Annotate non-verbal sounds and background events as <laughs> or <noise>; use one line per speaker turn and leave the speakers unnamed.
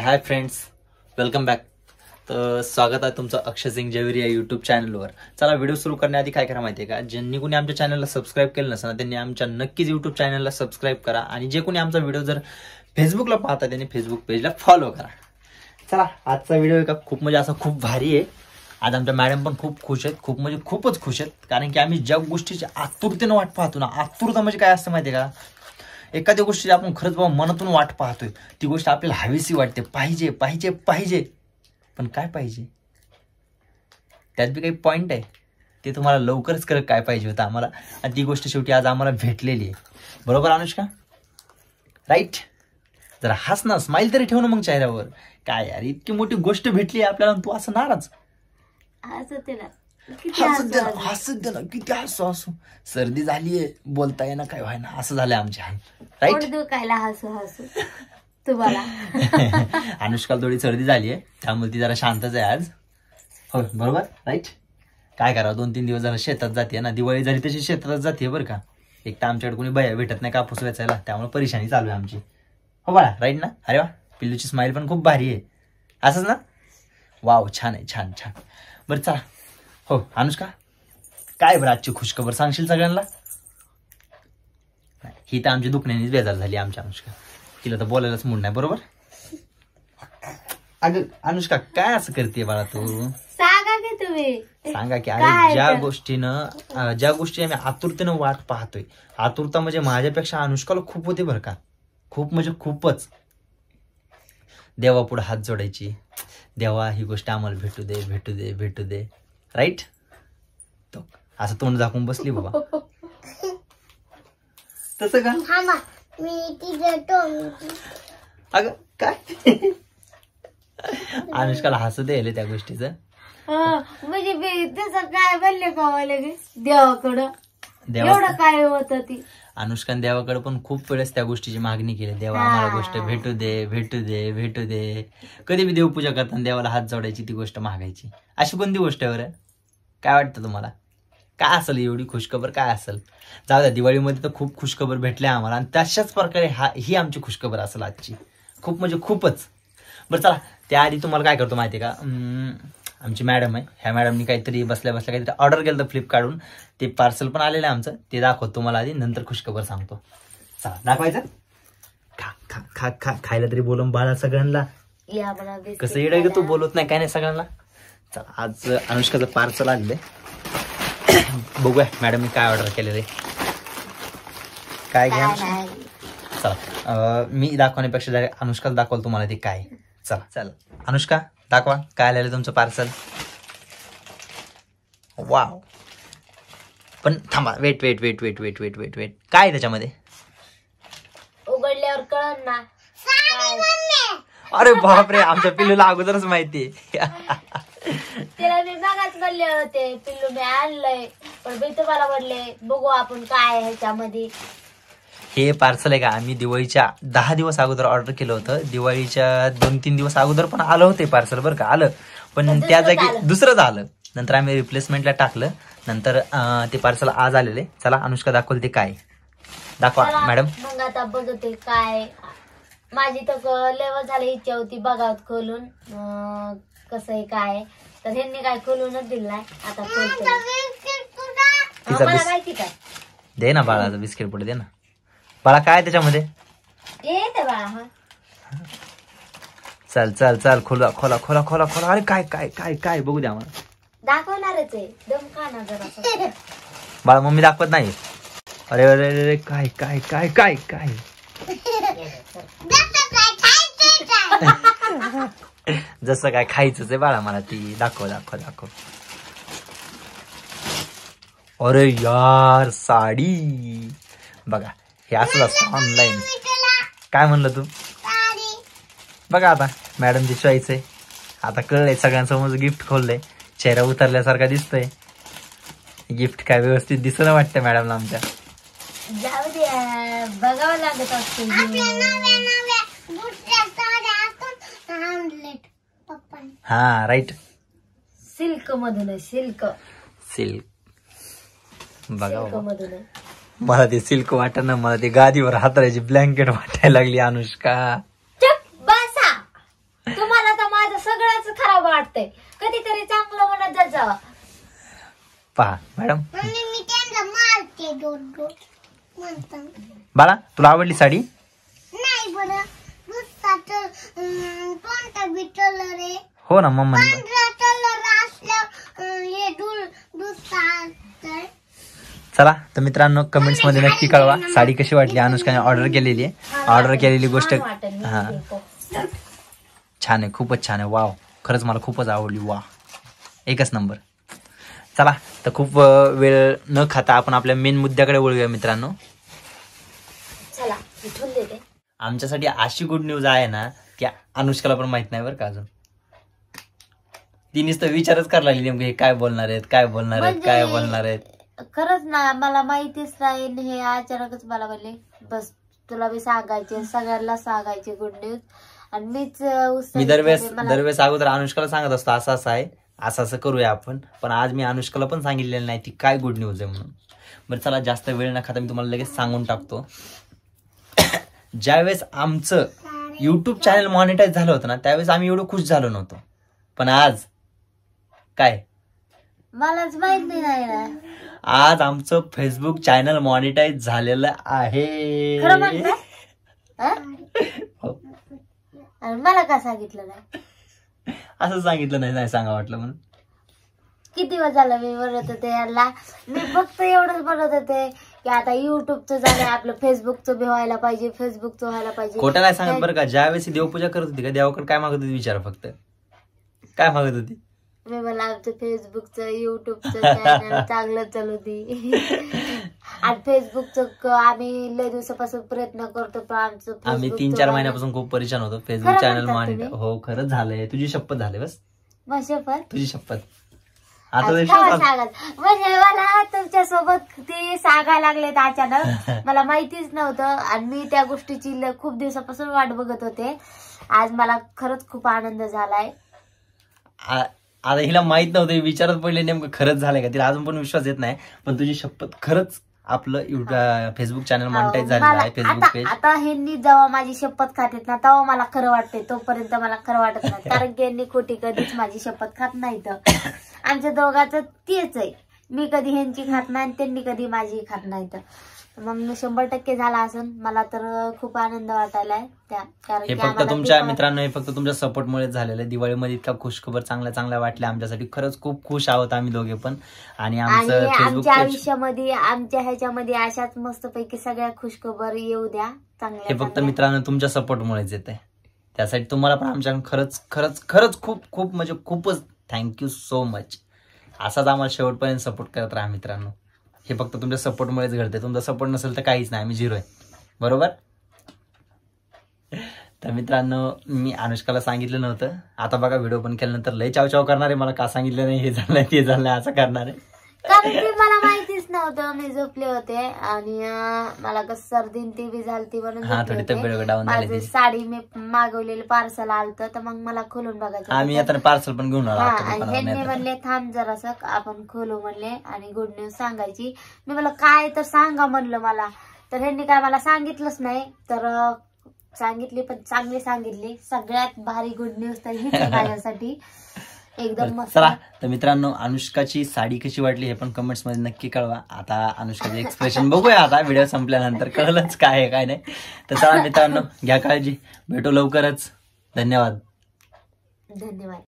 Hi friends welcome back तर स्वागत आहे तुमचं अक्षय सिंग जवेरी या यूट्यूब चॅनलवर चला व्हिडिओ सुरू करण्याआधी काय करा माहिती आहे का ज्यांनी कोणी आमच्या चॅनलला सबस्क्राईब केलं नसतं ना त्यांनी आमच्या नक्कीच यूट्यूब चॅनलला सबस्क्राईब करा आणि जे कोणी आमचा व्हिडिओ जर फेसबुकला पाहता त्यांनी फेसबुक पेजला फॉलो करा चला आजचा व्हिडिओ का खूप म्हणजे असा खूप भारी आहे आज आमच्या मॅडम पण खूप खुश आहेत खूप म्हणजे खूपच खुश आहेत कारण की आम्ही ज्या गोष्टीची आतुरतेनं वाट पाहतो ना आतुरता म्हणजे काय असतं माहिती आहे का एखाद्या गोष्टी आपण खरंच बाबा मनातून वाट पाहतोय ती गोष्ट आपल्याला हवेसी वाटते पाहिजे पाहिजे पाहिजे पण काय पाहिजे त्यात बी काही पॉईंट आहे ते तुम्हाला लवकरच करत काय पाहिजे होतं आम्हाला आणि ती गोष्ट शेवटी आज आम्हाला भेटलेली आहे बरोबर अनुष्का राईट जरा हस ना स्माईल तरी ठेव ना मग चेहऱ्यावर काय यार इतकी मोठी गोष्ट भेटली आपल्याला तू असं नाराज
हसत दे ना हसत
ना किती हसू हसू सर्दी झालीये बोलता येणं काय व्हायना असं झालंय आमच्या राईट
कायला हसू हसू तुम्हाला
<laughs> अनुष्काला थोडी सर्दी झाली आहे त्यामुळे ती जरा शांतच आहे आज हो बरोबर राईट काय करावं दोन तीन दिवस जरा शेतात जाते ना दिवाळी झाली तशी शेतातच जाते बरं का एक तर आमच्याकडे कोणी बया भेटत नाही कापूस वेचायला त्यामुळे परेशानी चालू आहे आमची हो बाळा राईट ना अरे वा पिल्लूची स्माईल पण खूप भारी आहे असंच ना वाव छान आहे छान छान बरं चला हो अनुष्का काय बरं आजची खुशखबर सांगशील सगळ्यांना ही तर आमची दुखण्यानेच बेजार झाली आमच्या अनुष्का तिला तर बोलायलाच मुंड नाही बरोबर अग अनुष्का काय असं करते बाळा तू
सांगा की तुम्ही
सांगा की अरे ज्या गोष्टीनं ज्या गोष्टी आम्ही आतुरतेनं वाट पाहतोय आतुरता म्हणजे माझ्यापेक्षा अनुष्काला खूप होते बरं का खूप म्हणजे खूपच देवा पुढे हात जोडायची देवा ही गोष्ट आम्हाला भेटू दे भेटू दे भेटू दे राईट असं तोंड झाकून बसली बाबा
तस का
अग काय अनुष्काला हसू द्यायला त्या गोष्टीचं
म्हणजे काय बनले हो देवाकडं काय होत ती
देवाकडे पण खूप वेळेस त्या गोष्टीची मागणी केली देवा आम्हाला गोष्ट भेटू दे भेटू दे भेटू दे कधी बी देवपूजा करताना देवाला हात जोडायची ती गोष्ट मागायची अशी कोणती गोष्ट आहे काय वाटतं तुम्हाला काय असेल एवढी खुशखबर काय असेल जाऊ द्या दिवाळीमध्ये तर खूप खुशखबर भेटल्या आम्हाला आणि तशाच प्रकारे हा ही आमची खुशखबर असेल आजची खूप म्हणजे खूपच बरं चला त्याआधी तुम्हाला काय करतो माहिती का आमची मॅडम आहे ह्या मॅडमनी काहीतरी बसल्या बसल्या काहीतरी ऑर्डर केलं तर फ्लिपकार्टून ते पार्सल पण आलेलं आहे आमचं ते दाखवत तुम्हाला आधी नंतर खुशखबर सांगतो चला दाखवायचं खा खा खा खा खायला तरी बोलून बाळा सगळ्यांना कसं येडं तू बोलत नाही काय नाही सगळ्यांना चला आज अनुष्काचं पार्सल आलेलं आहे बघूया मॅडम मी काय ऑर्डर केले आहे काय घ्या चला मी दाखवण्यापेक्षा डायरेक्ट अनुष्का दाखवाल तुम्हाला ते काय चला चल अनुष्का दाखवा काय आलेलं तुमचं पार्सल वाव पण थांबा wait wait wait wait wait wait wait wait काय त्याच्यामध्ये
उघडल्यावर कळणार ना
अरे बापरे आमच्या पिल्लूला अगोदरच माहिती
मी मागाच म्हणले होते पिल्लू मी आणलंय पण मी तुम्हाला म्हणले बघू आपण काय आहे त्यामध्ये
हे पार्सल आहे का आम्ही दिवाळीच्या दहा दिवस अगोदर ऑर्डर केलं होतं दिवाळीच्या दोन तीन दिवस अगोदर पण आलं होते पार्सल बरं का आलं पण त्या जागी दुसरंच आलं नंतर आम्ही रिप्लेसमेंटला टाकलं नंतर ते पार्सल आज आलेले चला अनुष्का दाखवल ते काय दाखवा मॅडम
मग आता बघते काय माझी तर लेवल झाली इच्छा होती बघावत खोलून कस आहे काय तर ह्यांनी काय खोलूनच दिलाय आता खोलतो मला माहिती काय
दे ना बाळाचं बिस्किट पुढे दे ना बाळा काय त्याच्यामध्ये बाळा चल चल चल खोला खोला खोला खोला खोला अरे काय काय काय काय बघू द्या मला
दाखवणारच आहे जरा
बाळा मम्मी दाखवत नाही अरे अरे अरे, काय काय काय काय काय <laughs> जसं काय खायचंच आहे बाळा मला ती दाखव दाखव दाखव अरे यार साडी बघा हे असलं असतं ऑनलाईन काय म्हणलं तू बघा आता मॅडम दिसवायचंय आता कळलंय सगळ्यांसमोर गिफ्ट खोललंय चेहरा उतरल्यासारखा दिसतोय गिफ्ट काय व्यवस्थित दिसलं वाटतं मॅडमला आमच्या
बघावं लागत
हा राईट
सिल्क मधून सिल्क
सिल्क बघा मधून मला ते सिल्क वाटणं मला ते गादीवर हातरायची ब्लँकेट वाटायला लागली अनुष्का चुप बसा
तुम्हाला तर माझं सगळंच खराब वाटतंय कधीतरी चांगलं म्हणत जा
पहा मॅडम
मी त्यांना मारते दोन
बाळा तुला आवडली साडी
नाही बरं
हो ना मम्मा चला तर मित्रांनो कमेंट्स मध्ये नक्की कळवा साडी कशी वाटली अनुष्काने ऑर्डर केलेली आहे ऑर्डर केलेली गोष्ट छान आहे खूपच छान आहे वाव खरंच मला खूपच आवडली वा एकच नंबर चला तर खूप वेळ न खाता आपण आपल्या मेन मुद्द्याकडे वळूया मित्रांनो आमच्यासाठी अशी गुड न्यूज आहे ना की अनुष्काला पण माहित नाही बरं का अजून तिनेच तर विचारच करायला लागली नेमके हे काय बोलणार आहेत काय बोलणार आहेत काय म्हणजे बोलणार आहेत
खरंच ना मला माहितीच नाही हे अचानकच मला म्हणले बस तुला मी सांगायचे सगळ्यांना सांगायचे गुड न्यूज आणि मीच मी दरवेळेस दरवेळेस
अगोदर अनुष्काला सांगत असतो असं असं आहे असं असं करूया आपण पण आज मी अनुष्काला पण सांगितलेलं नाही ती काय गुड न्यूज आहे म्हणून बरं चला जास्त वेळ न खाता मी तुम्हाला लगेच सांगून टाकतो <coughs> ज्यावेळेस आमचं युट्यूब चॅनल मॉनिटाईज झालं होतं ना त्यावेळेस आम्ही एवढं खुश झालो नव्हतो पण आज काय
मलाच माहित नाही
आज आमचं फेसबुक चॅनल मॉनिटाईज झालेलं आहे हो.
मला का सांगितलं नाही
असं सांगितलं नाही नाही सांगा वाटलं म्हणून
किती वेळ झालं मी बनवत होते याला मी फक्त एवढंच बनवत होते की आता युट्यूबचं झालं आपलं फेसबुकचं बी व्हायला पाहिजे फेसबुकचं व्हायला पाहिजे खोटं नाही सांगत बरं का
ज्यावेळेस वेळेस देवपूजा करत होती का देवाकडे काय मागत होती विचार फक्त काय मागत होती
मी मला आमचं फेसबुकचं युट्यूबचं चॅनल चांगलं चालू दे आणि फेसबुकचं आम्ही लय दिवसापासून प्रयत्न करतो पण आमचं आम्ही तीन चार महिन्यापासून
खूप परेशान होतो फेसबुक चॅनल हो खरंच झालंय तुझी शपथ झाले बस शपथ तुझी शपथ म्हणजे
मला तुमच्या सोबत ते सांगा लागले अचानक <laughs> मला माहितीच नव्हतं आणि मी त्या गोष्टीची खूप दिवसापासून वाट बघत होते आज मला खरंच खूप आनंद झालाय
आता हिला माहित नव्हतं विचारत पडले नेमकं खरंच झालंय का तिला अजून पण विश्वास येत नाही पण तुझी शपथ खरंच आपलं फेसबुक चॅनल मॉनिटाईज झालेलं आहे फेसबुक पेज आता
ह्यांनी जेव्हा माझी शपथ खातेत ना तेव्हा मला खरं वाटतंय तोपर्यंत मला खरं वाटत नाही <laughs> कारण की यांनी खोटी कधीच माझी शपथ खात नाही तर आमच्या दोघांचं तेच आहे मी कधी ह्यांची खात नाही त्यांनी कधी माझी खात नाही तर मग शंभर टक्के झाला असून मला तर खूप आनंद वाटायला त्या हे फक्त तुमच्या मित्रांनो
हे फक्त तुमच्या सपोर्टमुळे झालेलं आहे दिवाळीमध्ये इतका खुशखबर चांगल्या चांगल्या वाटल्या आमच्यासाठी खरंच खूप खुश आहोत आम्ही दोघे पण आणि आमचं आमच्या
आयुष्यामध्ये आमच्या ह्याच्यामध्ये अशाच पैकी सगळ्या खुशखबर येऊ द्या चांगल्या हे फक्त
मित्रांनो तुमच्या सपोर्टमुळेच येते त्यासाठी तुम्हाला पण आमच्या खरंच खरंच खरंच खूप खूप म्हणजे खूपच थँक्यू सो मच असाच आम्हाला शेवटपर्यंत सपोर्ट करत राहा मित्रांनो हे फक्त तुमच्या सपोर्टमुळेच घडते तुमचा सपोर्ट नसेल तर काहीच नाही आम्ही झिरो आहे बरोबर तर मित्रांनो मी अनुष्काला सांगितलं नव्हतं आता बघा व्हिडिओ पण केल्यानंतर लय चावचाव करणार आहे मला का सांगितलं नाही हे झालंय ते झालंय असं करणार आहे
होतं मी झोपले होते आणि मला कस सर्दी ती बी झालती म्हणून माझी साडी मी मागवलेली पार्सल आलत तर मग मला खोलून बघायचं आम्ही आता
पार्सल पण घेऊन हे म्हणले
थांब जरासं आपण खोलू म्हणले आणि गुड न्यूज सांगायची मी मला काय तर सांगा म्हणलं मला तर ह्यांनी काय मला सांगितलंच नाही तर सांगितली पण चांगली सांगितली सगळ्यात भारी गुड न्यूज तर ही <laughs> माझ्यासाठी चला
तर मित्रांनो अनुष्काची साडी कशी वाटली हे पण कमेंट्स मध्ये नक्की कळवा आता अनुष्काचे एक्सप्रेशन बघूया आता व्हिडिओ संपल्यानंतर कळलंच काय आहे काय नाही तर चला मित्रांनो घ्या काळजी भेटू लवकरच धन्यवाद
धन्यवाद